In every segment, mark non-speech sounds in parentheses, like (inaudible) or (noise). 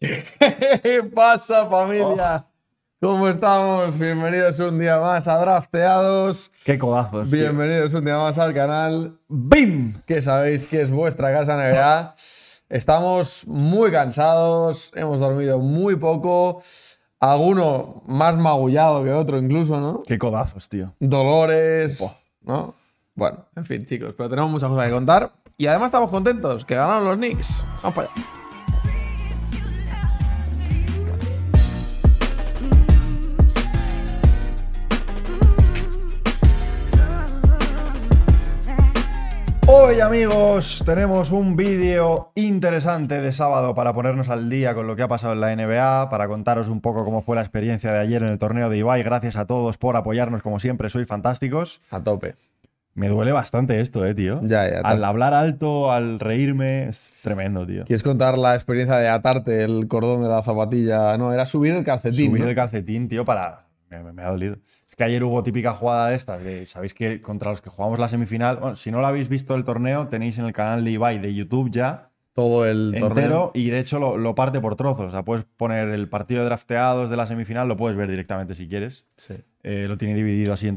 ¿Qué (laughs) pasa, familia? Oh. ¿Cómo estamos? Bienvenidos un día más a Drafteados. Qué codazos. Bienvenidos un día más al canal BIM, que sabéis que es vuestra casa NBA. (laughs) Estamos muy cansados, hemos dormido muy poco. Alguno más magullado que otro, incluso, ¿no? Qué codazos, tío. Dolores, ¿no? Bueno, en fin, chicos, pero tenemos muchas cosas que contar. Y además estamos contentos, que ganaron los Knicks. Vamos para allá. Hoy amigos tenemos un vídeo interesante de sábado para ponernos al día con lo que ha pasado en la NBA, para contaros un poco cómo fue la experiencia de ayer en el torneo de Ibai. Gracias a todos por apoyarnos como siempre, sois fantásticos. A tope. Me duele bastante esto, eh, tío. Ya, ya. Al hablar alto, al reírme, es tremendo, tío. ¿Quieres contar la experiencia de atarte el cordón de la zapatilla? No, era subir el calcetín. Subir el calcetín, tío, para... me, me ha dolido. Es que ayer hubo típica jugada de estas, de, sabéis que contra los que jugamos la semifinal, si no lo habéis visto el torneo, tenéis en el canal de Ibai de YouTube ya. Todo el entero, torneo. Y de hecho lo, parte por trozos. O sea, puedes poner el partido de drafteados de la semifinal, lo puedes ver directamente si quieres. Sí. Eh, lo tiene dividido así en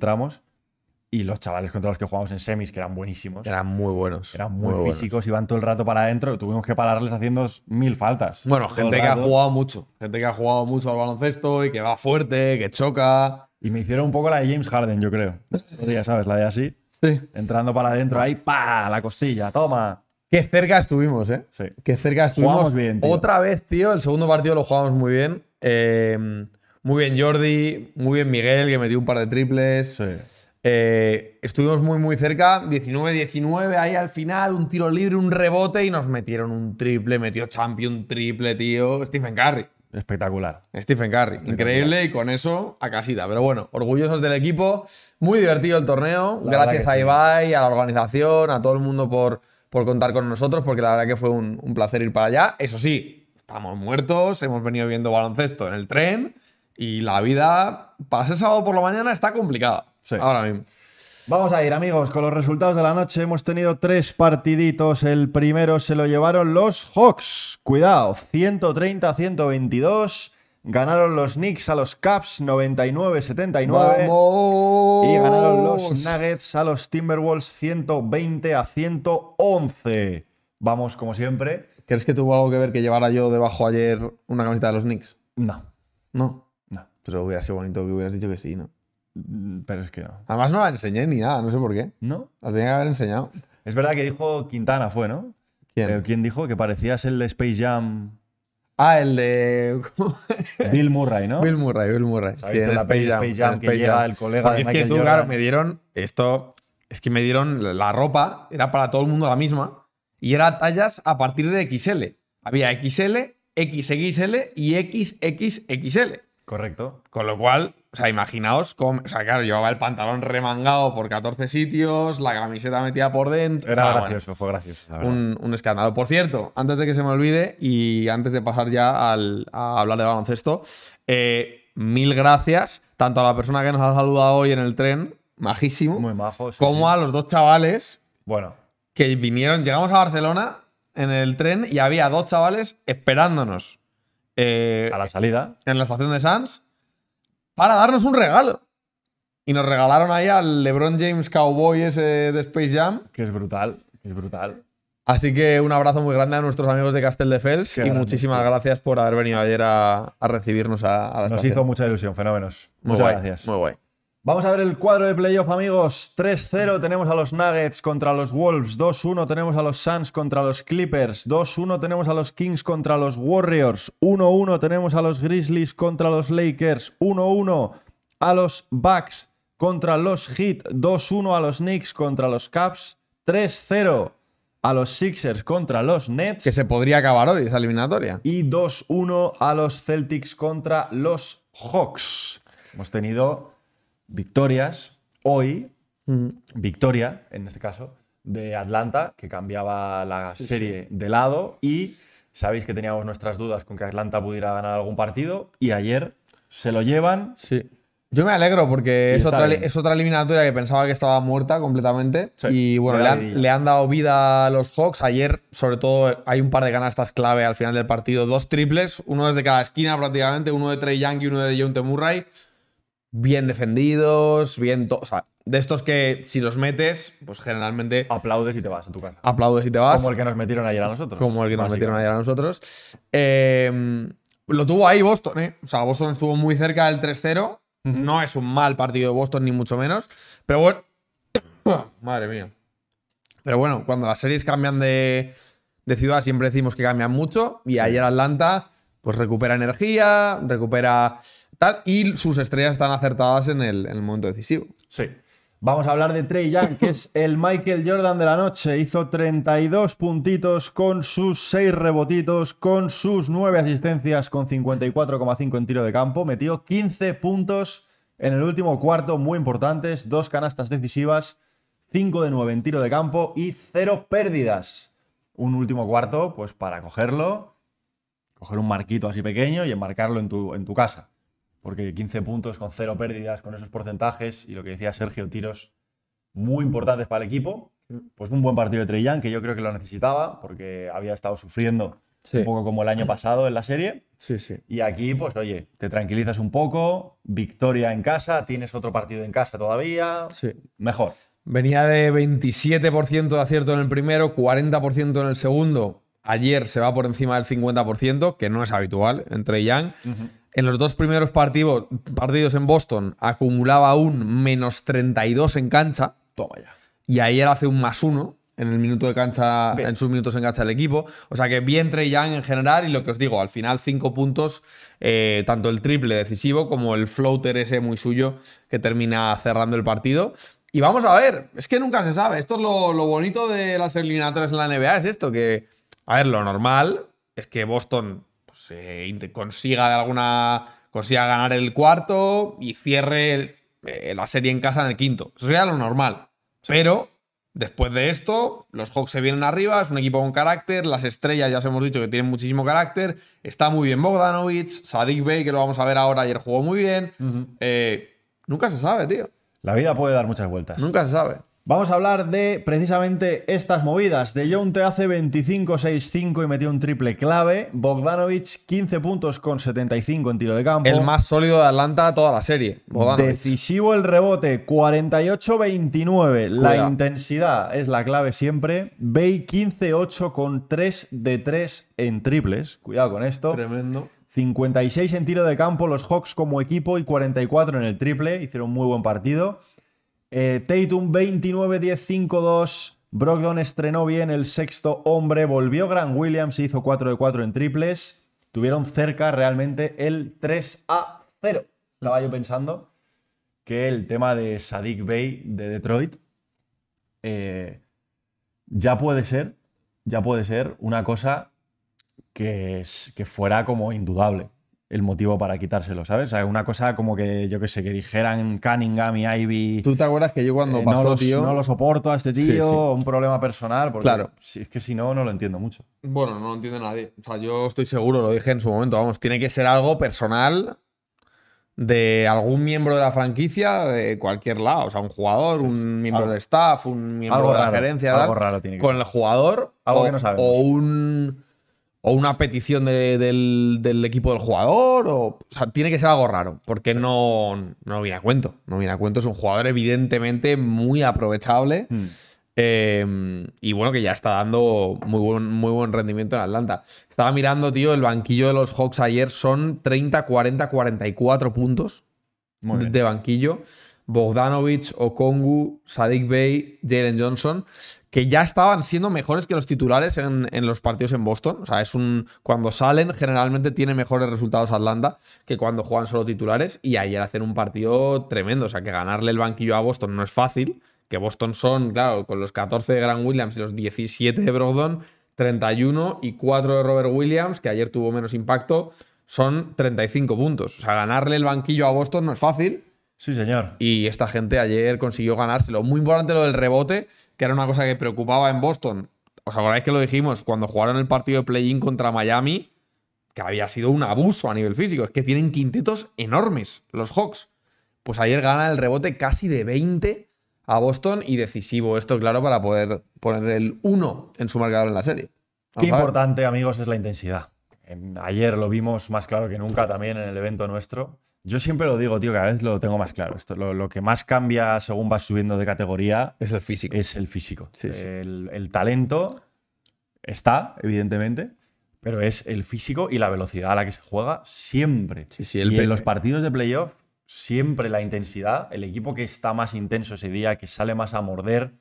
Y los chavales contra los que jugamos en semis, que eran buenísimos. Eran muy buenos. Eran muy, muy físicos, iban todo el rato para adentro. Tuvimos que pararles haciendo mil faltas. Bueno, gente que ha jugado mucho. Gente que ha jugado mucho al baloncesto y que va fuerte, que choca. Y me hicieron un poco la de James Harden, yo creo. ¿sabes? La de así. Sí. Entrando para adentro ahí, ¡pa! La costilla, toma. Qué cerca estuvimos, ¿eh? Qué cerca estuvimos. bien, Otra vez, tío, el segundo partido lo jugamos muy bien. Eh, muy bien Jordi, muy bien Miguel, que metió un par de triples. Eh, estuvimos muy, muy cerca. 19-19 ahí al final, un tiro libre, un rebote y nos metieron un triple. Metió Champion triple, tío. Stephen Curry. Espectacular. Stephen Curry, increíble y con eso a casita. Pero bueno, orgullosos del equipo, muy divertido el torneo. Gracias a Ibai, a la organización, a todo el mundo por, por contar con nosotros, porque la verdad que fue un, placer ir para allá. Eso sí, estamos muertos, hemos venido viendo baloncesto en el tren y la vida para ese sábado por la mañana está complicada ahora mismo. Vamos a ir, amigos, con los resultados de la noche. Hemos tenido tres partiditos. El primero se lo llevaron los Hawks. Cuidado, 130-122. Ganaron los Knicks a los Caps 99-79. Y ganaron los Nuggets a los Timberwolves 120 a 111. Vamos, como siempre. ¿Crees que tuvo algo que ver que llevara yo debajo ayer una camiseta de los Knicks? No. No. No. Pero pues hubiera sido bonito que hubieras dicho que sí, ¿no? Mm, pero es que no. Además no la enseñé ni nada, no sé por qué. ¿No? La tenía que haber enseñado. Es verdad que dijo Quintana, fue, ¿no? ¿Quién? Eh, ¿Quién dijo que parecías el de Space Jam? Ah, el de. (laughs) Bill Murray, ¿no? Bill Murray, Bill Murray. Sí, el Space, Jam, que el colega es que tú, claro, me dieron esto. Es que me dieron la ropa, era para todo el mundo la misma. Y era tallas a partir de XL. Había XL, XXL y XXXL. Correcto. Con lo cual, o sea, imaginaos cómo. O sea, claro, llevaba el pantalón remangado por 14 sitios, la camiseta metida por dentro. Era ah, gracioso, fue gracioso. Un, escándalo. Por cierto, antes de que se me olvide y antes de pasar ya al, a hablar de baloncesto, eh, mil gracias tanto a la persona que nos ha saludado hoy en el tren, majísimo, Muy majo, como a los dos chavales. Bueno. Que vinieron, llegamos a Barcelona en el tren y había dos chavales esperándonos. Eh, a la salida. En la estación de Sans para darnos un regalo. Y nos regalaron ahí al LeBron James Cowboy ese de Space Jam. Que es brutal, que es brutal. Así que un abrazo muy grande a nuestros amigos de de Fels y muchísimas gracias por haber venido ayer a, recibirnos a, a la Nos hizo mucha ilusión, fenómenos. Muy Muchas gracias. Muy guay. Vamos a ver el cuadro de playoff, amigos. 3-0 tenemos a los Nuggets contra los Wolves. 2-1 tenemos a los Suns contra los Clippers. 2-1 tenemos a los Kings contra los Warriors. 1-1 tenemos a los Grizzlies contra los Lakers. 1-1 a los Bucks contra los Heat. 2-1 a los Knicks contra los Caps. 3-0 a los Sixers contra los Nets. Que se podría acabar hoy esa eliminatoria. Y 2-1 a los Celtics contra los Hawks. Hemos tenido victorias hoy, mm. victoria en este caso, de Atlanta, que cambiaba la serie de lado y sabéis que teníamos nuestras dudas con que Atlanta pudiera ganar algún partido y ayer se lo llevan. Sí. Yo me alegro porque es otra, eliminatoria que pensaba que estaba muerta completamente. y bueno, le han, dado vida a los Hawks. Ayer, sobre todo, hay un par de canastas clave al final del partido. Dos triples, uno desde cada esquina prácticamente, uno de Trey Young y uno de John Temurray, Murray bien defendidos, bien. O sea, de estos que si los metes, pues generalmente. Aplaudes y te vas a tu casa. Aplaudes y te vas. Como el que nos metieron ayer a nosotros. Como el que nos metieron ayer a nosotros. Em, lo tuvo ahí Boston, ¿eh? O sea, Boston estuvo muy cerca del 3-0. No es un mal partido de Boston, ni mucho menos. Pero bueno. (coughs) Madre mía. Pero bueno, cuando las series cambian de, de ciudad, siempre decimos que cambian mucho. Y ayer Atlanta pues recupera energía, recupera tal, y sus estrellas están acertadas en el, momento decisivo. Sí. Vamos a hablar de Trey Young, que es (laughs) el Michael Jordan de la noche. Hizo 32 puntitos con sus 6 rebotitos, con sus 9 asistencias, con 54,5 en tiro de campo. Metió 15 puntos en el último cuarto, muy importantes, dos canastas decisivas, 5 de 9 en tiro de campo y 0 pérdidas. Un último cuarto, pues para cogerlo coger un marquito así pequeño y enmarcarlo en tu, en tu casa. Porque 15 puntos con cero pérdidas, con esos porcentajes y lo que decía Sergio, tiros muy importantes para el equipo. Pues un buen partido de Treyan, que yo creo que lo necesitaba, porque había estado sufriendo un poco como el año pasado en la serie. Sí, sí. Y aquí, pues oye, te tranquilizas un poco, victoria en casa, tienes otro partido en casa todavía, sí. mejor. Venía de 27% de acierto en el primero, 40% en el segundo, Ayer se va por encima del 50%, que no es habitual entre Young. En los dos primeros partidos, partidos en Boston acumulaba un menos 32 en cancha. Toma ya. Y ayer hace un más uno en el minuto de cancha, en sus minutos en cancha del equipo. O sea que bien Trey Young en general y lo que os digo, al final cinco puntos, eh, tanto el triple decisivo como el floater ese muy suyo que termina cerrando el partido. Y vamos a ver, es que nunca se sabe. Esto es lo, lo bonito de las eliminatorias en la NBA, es esto, que a ver, lo normal es que Boston pues, consiga de alguna. ganar el cuarto y cierre eh, la serie en casa en el quinto. Eso sería lo normal. Pero después de esto, los Hawks se vienen arriba, es un equipo con carácter, las estrellas ya os hemos dicho que tienen muchísimo carácter, está muy bien Bogdanovich, Sadik Bey, que lo vamos a ver ahora, ayer jugó muy bien. Eh, nunca se sabe, tío. La vida puede dar muchas vueltas. Nunca se sabe. Vamos a hablar de precisamente estas movidas. De Jong te hace 25-6-5 y metió un triple clave. Bogdanovic 15 puntos con 75 en tiro de campo. El más sólido de Atlanta toda la serie. Bogdanovic. Decisivo el rebote, 48-29. La intensidad es la clave siempre. Bay 15-8 con 3 de 3 en triples. Cuidado con esto. Tremendo. 56 en tiro de campo los Hawks como equipo y 44 en el triple. Hicieron muy buen partido. Eh, Tatum 29-10-5-2. Brogdon estrenó bien el sexto hombre. Volvió Grant Williams, hizo 4 de 4 en triples. Tuvieron cerca realmente el 3 a 0. Estaba yo pensando que el tema de Sadik Bay de Detroit eh, ya puede ser, ya puede ser una cosa que, que fuera como indudable el motivo para quitárselo, ¿sabes? O sea, una cosa como que, yo qué sé, que dijeran Cunningham y Ivy. ¿Tú te acuerdas que yo cuando eh, pasó, no, no lo soporto a este tío, un problema personal? Porque claro. Si, es que si no, no lo entiendo mucho. Bueno, no lo entiende nadie. O sea, yo estoy seguro, lo dije en su momento, vamos, tiene que ser algo personal de algún miembro de la franquicia de cualquier lado, o sea, un jugador, un miembro de staff, un miembro de la gerencia, algo raro con el jugador algo que no sabemos. o un o una petición del, equipo del jugador, o, sea, tiene que ser algo raro, porque no, no viene a cuento. No viene a cuento, es un jugador evidentemente muy aprovechable hmm. eh, y bueno, que ya está dando muy buen, muy buen rendimiento en Atlanta. Estaba mirando, tío, el banquillo de los Hawks ayer son 30, 40, 44 puntos de, banquillo. Bogdanovich, Okongu, Sadik Bey, Jalen Johnson, que ya estaban siendo mejores que los titulares en, los partidos en Boston. O sea, es un. Cuando salen, generalmente tiene mejores resultados Atlanta que cuando juegan solo titulares. Y ayer hacen un partido tremendo. O sea, que ganarle el banquillo a Boston no es fácil. Que Boston son, claro, con los 14 de Grant Williams y los 17 de Brogdon, 31 y 4 de Robert Williams, que ayer tuvo menos impacto, son 35 puntos. O sea, ganarle el banquillo a Boston no es fácil Sí, señor. Y esta gente ayer consiguió ganárselo. Muy importante lo del rebote, que era una cosa que preocupaba en Boston. ¿Os acordáis que lo dijimos? Cuando jugaron el partido de play-in contra Miami, que había sido un abuso a nivel físico. Es que tienen quintetos enormes los Hawks. Pues ayer gana el rebote casi de 20 a Boston y decisivo esto, claro, para poder poner el 1 en su marcador en la serie. Qué importante, amigos, es la intensidad. ayer lo vimos más claro que nunca también en el evento nuestro. Yo siempre lo digo, tío, cada vez lo tengo más claro. Esto, lo, que más cambia según vas subiendo de categoría es el físico. Es el físico. el, talento está, evidentemente, pero es el físico y la velocidad a la que se juega siempre. Sí, en los partidos de playoff, siempre la intensidad, el equipo que está más intenso ese día, que sale más a morder,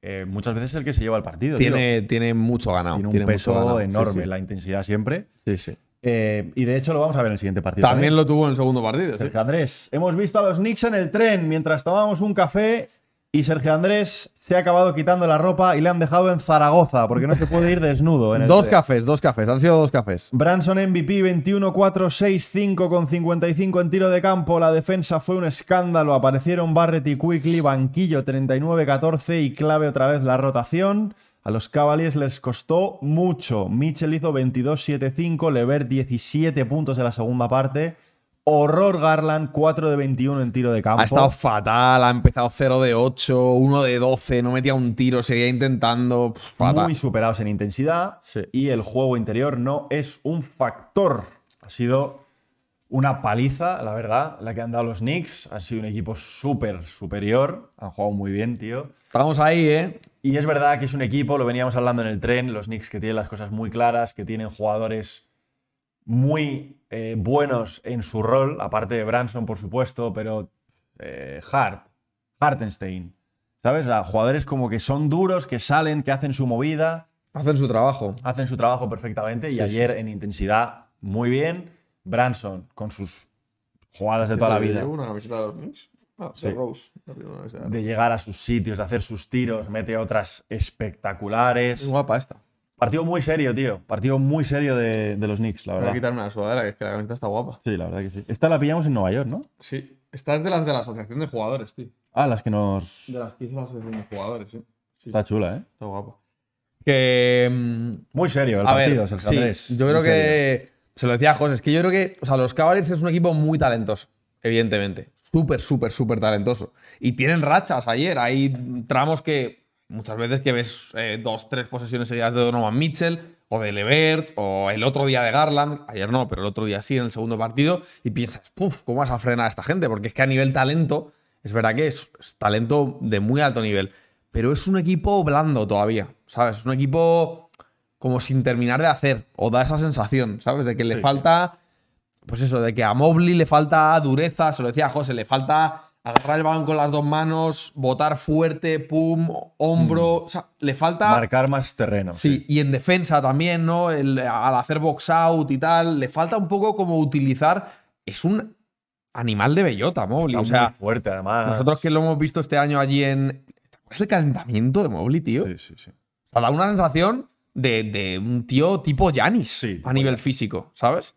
eh, muchas veces es el que se lleva el partido. Tiene, tiene mucho ganado. Tiene un peso enorme la intensidad siempre. Sí, sí. Eh, y de hecho lo vamos a ver en el siguiente partido. También, lo tuvo en el segundo partido. Sergio Andrés, hemos visto a los Knicks en el tren mientras tomábamos un café y Sergio Andrés se ha acabado quitando la ropa y le han dejado en Zaragoza porque no se puede ir desnudo. En dos cafés, dos cafés, han sido dos cafés. Branson MVP 21-4-6-5 con 55 en tiro de campo. La defensa fue un escándalo. Aparecieron Barrett y Quickly, banquillo 39-14 y clave otra vez la rotación. A los Cavaliers les costó mucho. Mitchell hizo 22-7-5, Levert 17 puntos en la segunda parte. Horror Garland, 4 de 21 en tiro de campo. Ha estado fatal, ha empezado 0 de 8, 1 de 12, no metía un tiro, seguía intentando. fatal. Muy superados en intensidad y el juego interior no es un factor. Ha sido una paliza, la verdad, la que han dado los Knicks. Ha sido un equipo súper superior. Han jugado muy bien, tío. Estamos ahí, ¿eh? Y es verdad que es un equipo, lo veníamos hablando en el tren, los Knicks que tienen las cosas muy claras, que tienen jugadores muy eh, buenos en su rol, aparte de Branson, por supuesto, pero eh, Hart, Hartenstein. ¿Sabes? jugadores como que son duros, que salen, que hacen su movida. Hacen su trabajo. Hacen su trabajo perfectamente y ayer en intensidad muy bien Branson con sus jugadas de toda la vida. Una camiseta de los Knicks. Ah, Rose. de llegar a sus sitios, de hacer sus tiros, mete otras espectaculares. Muy guapa esta. Partido muy serio, tío. Partido muy serio de, de los Knicks, la verdad. Voy a quitarme la sudadera, que es la camiseta está guapa. Sí, la verdad que sí. Esta la pillamos en Nueva York, ¿no? Sí. Esta es de las de la asociación de jugadores, tío. Ah, las que nos. De las que hizo la asociación de jugadores, sí. está chula, ¿eh? Está guapa. Que. Mm, muy serio el partido, es el 3. Yo creo que se lo decía a José, es que yo creo que, o sea, los Cavaliers es un equipo muy talentoso, evidentemente. Súper, súper, súper talentoso. Y tienen rachas ayer. Hay tramos que muchas veces que ves eh, dos, tres posesiones seguidas de Donovan Mitchell o de Levert o el otro día de Garland. Ayer no, pero el otro día sí, en el segundo partido. Y piensas, puff, ¿cómo vas a frenar a esta gente? Porque es que a nivel talento, es verdad que es talento de muy alto nivel. Pero es un equipo blando todavía, ¿sabes? Es un equipo como sin terminar de hacer, o da esa sensación, ¿sabes? De que le falta, pues eso, de que a Mobley le falta dureza, se lo decía a José, le falta agarrar el balón con las dos manos, botar fuerte, pum, hombro, mm. o sea, le falta... Marcar más terreno. Sí, y en defensa también, ¿no? al hacer box out y tal, le falta un poco como utilizar... Es un animal de bellota, Mobley. o sea, fuerte, además. Nosotros que lo hemos visto este año allí en. ¿Es el calentamiento de Mobley, tío? Sí, sí, sí. O sea, da una sensación de, un tío tipo Janis a nivel físico, ¿sabes?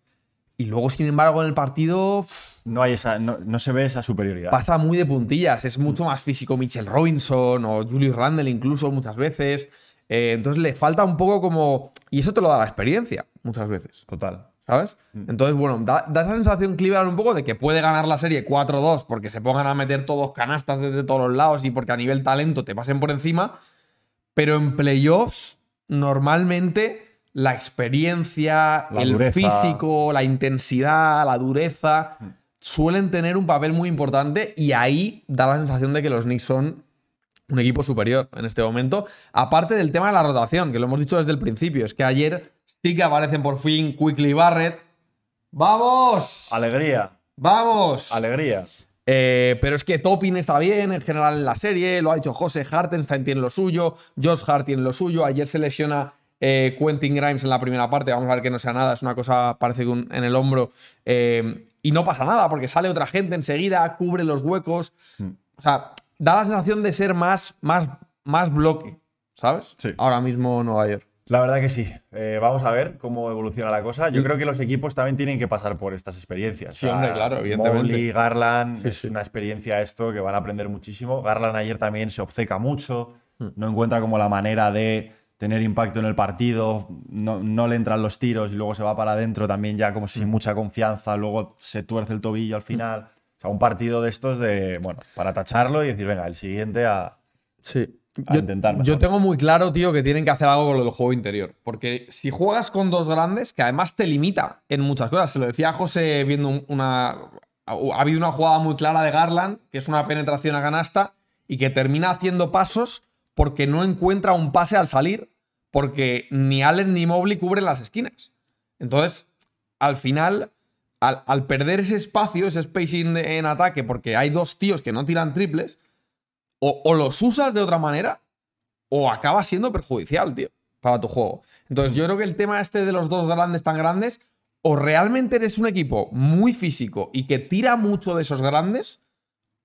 Y luego, sin embargo, en el partido. No hay esa. No, se ve esa superioridad. Pasa muy de puntillas. Es mucho más físico Mitchell Robinson o Julius Randle, incluso, muchas veces. Eh, entonces le falta un poco como. Y eso te lo da la experiencia, muchas veces. Total. ¿Sabes? Mm. Entonces, bueno, da, esa sensación Cleveland un poco de que puede ganar la serie 4-2 porque se pongan a meter todos canastas desde todos los lados y porque a nivel talento te pasen por encima. Pero en playoffs normalmente la experiencia, el físico, la intensidad, la dureza, suelen tener un papel muy importante y ahí da la sensación de que los Knicks son un equipo superior en este momento. Aparte del tema de la rotación, que lo hemos dicho desde el principio, es que ayer sí que aparecen por fin Quickly y Barrett. ¡Vamos! Alegría. ¡Vamos! Alegría. Eh, pero es que Topin está bien en general en la serie, lo ha hecho José Hartenstein tiene lo suyo, Josh Hart tiene lo suyo, ayer se lesiona eh, Quentin Grimes en la primera parte, vamos a ver que no sea nada, es una cosa, parece que en el hombro, eh, y no pasa nada porque sale otra gente enseguida, cubre los huecos, hmm. o sea, da la sensación de ser más, más, más bloque, ¿sabes? Ahora mismo Nueva ayer. La verdad que sí. Eh, vamos a ver cómo evoluciona la cosa. Yo creo que los equipos también tienen que pasar por estas experiencias. Sí, hombre, claro, evidentemente. Molly, Garland, es una experiencia esto que van a aprender muchísimo. Garland ayer también se obceca mucho, hmm. no encuentra como la manera de tener impacto en el partido, no, le entran los tiros y luego se va para adentro también ya como sin hmm. mucha confianza, luego se tuerce el tobillo al hmm. final. O sea, un partido de estos de, bueno, para tacharlo y decir, venga, el siguiente a... Sí, yo, tengo muy claro, tío, que tienen que hacer algo con lo del juego interior. Porque si juegas con dos grandes, que además te limita en muchas cosas. Se lo decía José viendo una. Ha habido una jugada muy clara de Garland, que es una penetración a ganasta, y que termina haciendo pasos porque no encuentra un pase al salir, porque ni Allen ni Mobley cubren las esquinas. Entonces, al final, al, perder ese espacio, ese spacing en ataque, porque hay dos tíos que no tiran triples, o, los usas de otra manera o acaba siendo perjudicial, tío, para tu juego. Entonces, yo creo que el tema este de los dos grandes tan grandes, o realmente eres un equipo muy físico y que tira mucho de esos grandes,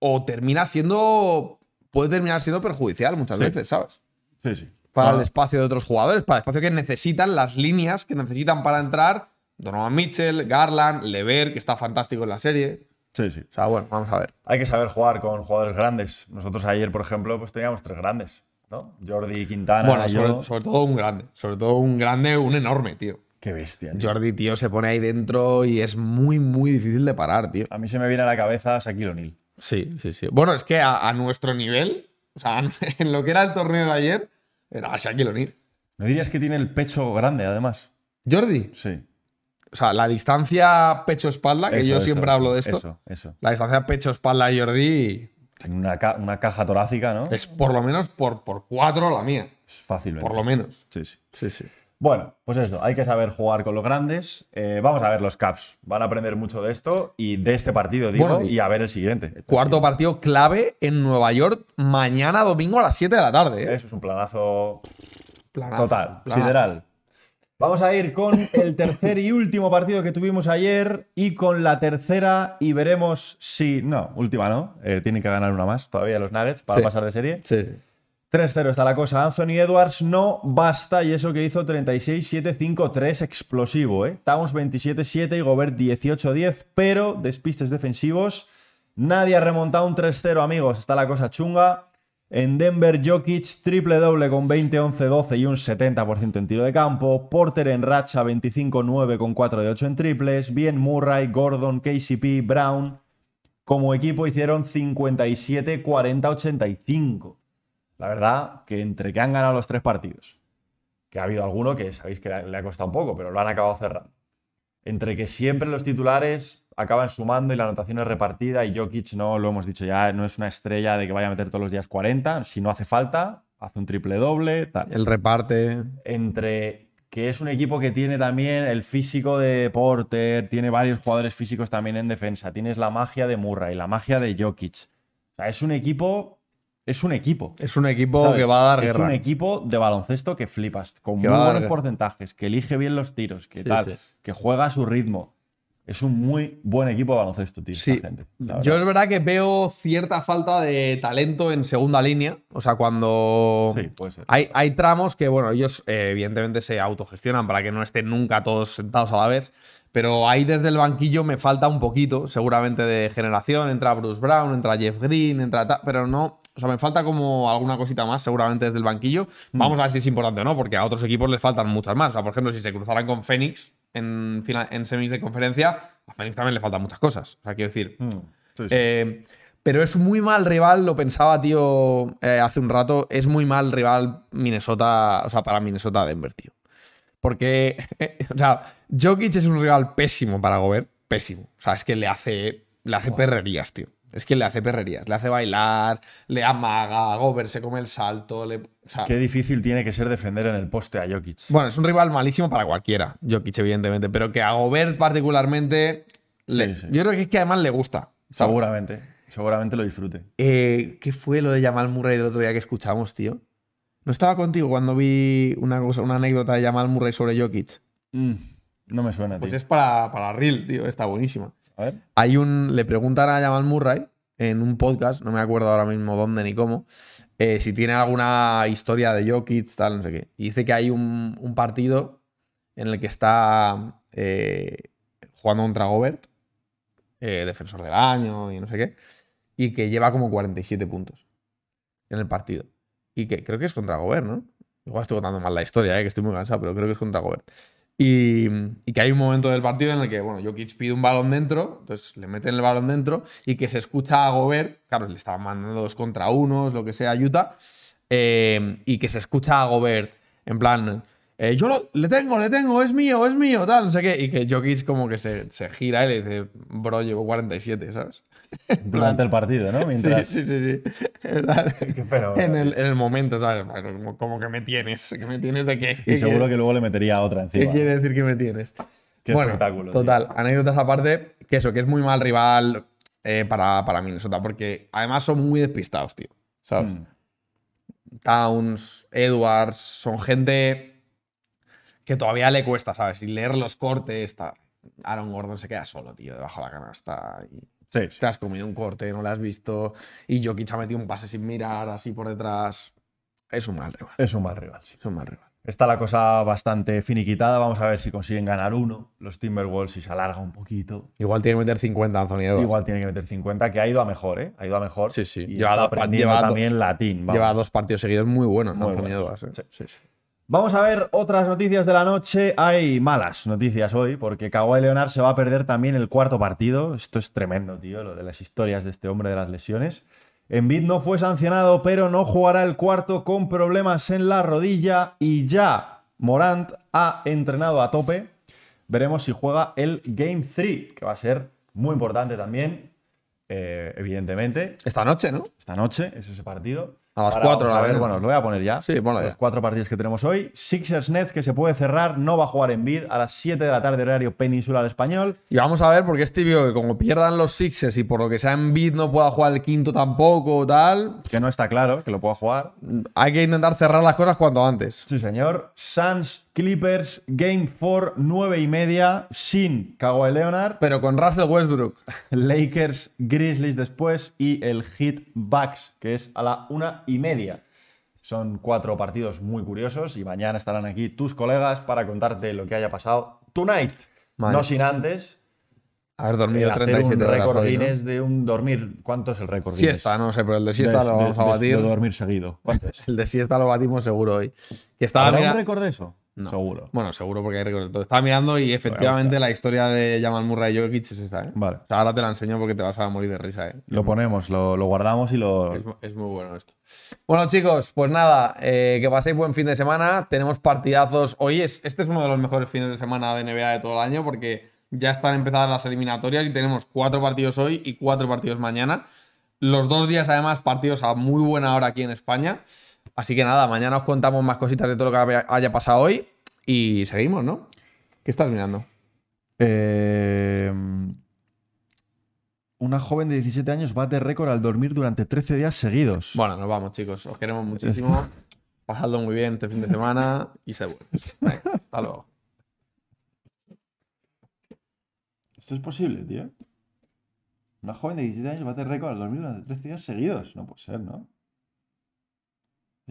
o termina siendo. puede terminar siendo perjudicial muchas veces, ¿sabes? Sí, sí. Para el espacio de otros jugadores, para el espacio que necesitan, las líneas que necesitan para entrar. Donovan Mitchell, Garland, Lever, que está fantástico en la serie. Sí, sí. O sea, bueno, vamos a ver. Hay que saber jugar con jugadores grandes. Nosotros ayer, por ejemplo, pues teníamos tres grandes, ¿no? Jordi, Quintana. Bueno, sobre, todo un grande. Sobre todo un grande, un enorme, tío. Qué bestia. Jordi, tío, se pone ahí dentro y es muy, muy difícil de parar, tío. A mí se me viene a la cabeza Shaquille O'Neal. Sí, sí, sí. Bueno, es que a, nuestro nivel, o sea, (laughs) en lo que era el torneo de ayer, era Shaquille O'Neal. ¿No dirías que tiene el pecho grande, además? ¿Jordi? Sí. O sea, la distancia pecho-espalda, que yo siempre hablo de esto. La distancia pecho-espalda y Jordi. en una, caja torácica, ¿no? Es por lo menos por, por cuatro la mía. Es fácil. Por lo menos. Sí, sí. sí, Bueno, pues eso, hay que saber jugar con los grandes. Eh, vamos a ver los Caps. Van a aprender mucho de esto y de este partido, digo, y, a ver el siguiente. Cuarto partido clave en Nueva York mañana domingo a las 7 de la tarde. ¿eh? Eso es un planazo, total, sideral. Vamos a ir con el tercer y último partido que tuvimos ayer y con la tercera y veremos si... No, última no. Eh, tienen que ganar una más todavía los Nuggets para pasar de serie. Sí. 3-0 está la cosa. Anthony Edwards no basta y eso que hizo 36-7-5-3 explosivo. ¿eh? Towns 27-7 y Gobert 18-10, pero despistes defensivos. Nadie ha remontado un 3-0, amigos. Está la cosa chunga. En Denver, Jokic, triple doble con 20, 11, 12 y un 70% en tiro de campo. Porter en racha, 25, 9 con 4 de 8 en triples. Bien Murray, Gordon, KCP, Brown. Como equipo hicieron 57, 40, 85. La verdad que entre que han ganado los tres partidos, que ha habido alguno que sabéis que le ha costado un poco, pero lo han acabado cerrando. Entre que siempre los titulares acaban sumando y la anotación es repartida y Jokic no, lo hemos dicho ya, no es una estrella de que vaya a meter todos los días 40, si no hace falta, hace un triple doble, El reparte. Entre que es un equipo que tiene también el físico de Porter, tiene varios jugadores físicos también en defensa, tienes la magia de Murray, la magia de Jokic. O sea, es un equipo es un equipo. Es un equipo que va a dar guerra. Es un equipo de baloncesto que flipas, con muy buenos porcentajes, que elige bien los tiros, que tal, que juega a su ritmo es un muy buen equipo de baloncesto, tío. Yo es verdad que veo cierta falta de talento en segunda línea. O sea, cuando. Hay, tramos que, bueno, ellos eh, evidentemente se autogestionan para que no estén nunca todos sentados a la vez. Pero ahí desde el banquillo me falta un poquito, seguramente de generación. Entra Bruce Brown, entra Jeff Green, entra. Pero no. O sea, me falta como alguna cosita más, seguramente desde el banquillo. Mm. Vamos a ver si es importante o no, porque a otros equipos les faltan muchas más. O sea, por ejemplo, si se cruzaran con Phoenix en, en semis de conferencia, a Phoenix también le faltan muchas cosas. O sea, quiero decir. Mm, eh, pero es muy mal rival, lo pensaba, tío, eh, hace un rato. Es muy mal rival Minnesota, o sea, para Minnesota Denver, tío. Porque, (laughs) o sea, Jokic es un rival pésimo para Gobert. Pésimo. O sea, es que le hace, le hace perrerías, tío. Es que le hace perrerías, le hace bailar, le amaga, Gobert se come el salto. Le, Qué difícil tiene que ser defender en el poste a Jokic. Bueno, es un rival malísimo para cualquiera, Jokic, evidentemente, pero que a Gobert particularmente. Yo creo que es que además le gusta. Seguramente, seguramente lo disfrute. Eh, ¿Qué fue lo de Jamal Murray del otro día que escuchamos, tío? ¿No estaba contigo cuando vi una, anécdota de Jamal Murray sobre Jokic? Mm, no me suena. Pues es para, para Real, tío. Está buenísimo. A ver. Hay un, le preguntan a Jamal Murray en un podcast, no me acuerdo ahora mismo dónde ni cómo, eh, si tiene alguna historia de Jokic, tal, no sé qué. Y dice que hay un, partido en el que está eh, jugando contra Gobert, eh, defensor del año y no sé qué, y que lleva como 47 puntos en el partido y que creo que es contra Gobert, ¿no? Igual estoy contando mal la historia, ¿eh? que estoy muy cansado, pero creo que es contra Gobert. Y, que hay un momento del partido en el que, bueno, Jokic pide un balón dentro, entonces le meten el balón dentro y que se escucha a Gobert, claro, le estaban mandando dos contra unos, lo que sea, Utah, eh, y que se escucha a Gobert en plan, eh, yo le tengo, le tengo, es mío, es mío, tal, no sé qué. Y que Jokic como que se, se gira y le dice, bro, llevo 47, ¿sabes? (laughs) Durante el partido, ¿no? Mientras... Sí, sí, sí. (laughs) (laughs) en, el, momento, ¿sabes? Como, que me tienes, que me tienes de qué. Y seguro que luego le metería otra encima. ¿Qué quiere decir que me tienes? Qué espectáculo. Total, anécdotas aparte, que eso, que es muy mal rival eh, para, Minnesota, porque además son muy despistados, tío, ¿sabes? Mm. Towns, Edwards, son gente que todavía le cuesta, ¿sabes? Y leer los cortes, Aaron Gordon se queda solo, tío, debajo de la canasta. Y sí, Te has comido un corte, no lo has visto. Y Jokic ha metido un pase sin mirar, así por detrás. Es un mal rival. Es un mal rival, sí. Es un mal rival. Está la cosa bastante finiquitada. Vamos a ver si consiguen ganar uno. Los Timberwolves, si se alarga un poquito. Igual tiene que meter 50, Anthony Edwards. Igual tiene que meter 50, que ha ido a mejor, ¿eh? Ha ido a mejor. Sí, sí. lleva también latín. Lleva dos partidos seguidos muy buenos, Anthony ¿eh? sí, sí. Vamos a ver otras noticias de la noche. Hay malas noticias hoy porque Kawhi Leonard se va a perder también el cuarto partido. Esto es tremendo, tío, lo de las historias de este hombre de las lesiones. Embiid no fue sancionado, pero no jugará el cuarto con problemas en la rodilla y ya Morant ha entrenado a tope. Veremos si juega el Game 3, que va a ser muy importante también, eh, evidentemente. Esta noche, ¿no? Esta noche es ese partido. A las 4, a, ver, bueno, os lo voy a poner ya. Sí, ponlo ya. Los cuatro partidos que tenemos hoy. Sixers Nets, que se puede cerrar, no va a jugar en Bid a las 7 de la tarde, horario peninsular español. Y vamos a ver, porque es tibio que como pierdan los Sixers y por lo que sea en Bid no pueda jugar el quinto tampoco, o tal. Que no está claro que lo pueda jugar. Hay que intentar cerrar las cosas cuanto antes. Sí, señor. Sans Clippers, Game 4, 9 y media, sin Kawhi Leonard. Pero con Russell Westbrook. (laughs) Lakers, Grizzlies después y el Heat Bucks, que es a la una y media. Son cuatro partidos muy curiosos y mañana estarán aquí tus colegas para contarte lo que haya pasado tonight. No sin antes. Haber dormido eh, hacer 37 un de un dormir. ¿Cuánto es el récord Guinness? Siesta, no sé, pero el de siesta lo vamos a batir. De, dormir seguido. (laughs) el de siesta lo batimos seguro hoy. Que estaba un récord de eso? Seguro. Bueno, seguro porque hay Estaba mirando y efectivamente la historia de Jamal Murray y Jokic es esa, ¿eh? Vale. ahora te la enseño porque te vas a morir de risa, ¿eh? Lo ponemos, lo, guardamos y lo. Es, muy bueno esto. Bueno, chicos, pues nada, eh, que paséis buen fin de semana. Tenemos partidazos. Hoy este es uno de los mejores fines de semana de NBA de todo el año porque ya están empezadas las eliminatorias y tenemos cuatro partidos hoy y cuatro partidos mañana. Los dos días, además, partidos a muy buena hora aquí en España. Así que nada, mañana os contamos más cositas de todo lo que haya pasado hoy y seguimos, ¿no? ¿Qué estás mirando? Eh, una joven de 17 años bate récord al dormir durante 13 días seguidos. Bueno, nos vamos, chicos. Os queremos muchísimo. Pasadlo muy bien este fin de semana y se vuelve. hasta luego. Esto es posible, tío. Una joven de 17 años bate récord al dormir durante 13 días seguidos. No puede ser, ¿no?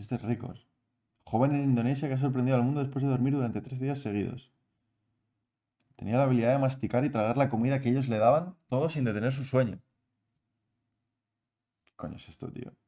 Este es récord. Joven en Indonesia que ha sorprendido al mundo después de dormir durante tres días seguidos. Tenía la habilidad de masticar y tragar la comida que ellos le daban, todo sin detener su sueño. ¿Qué coño es esto, tío?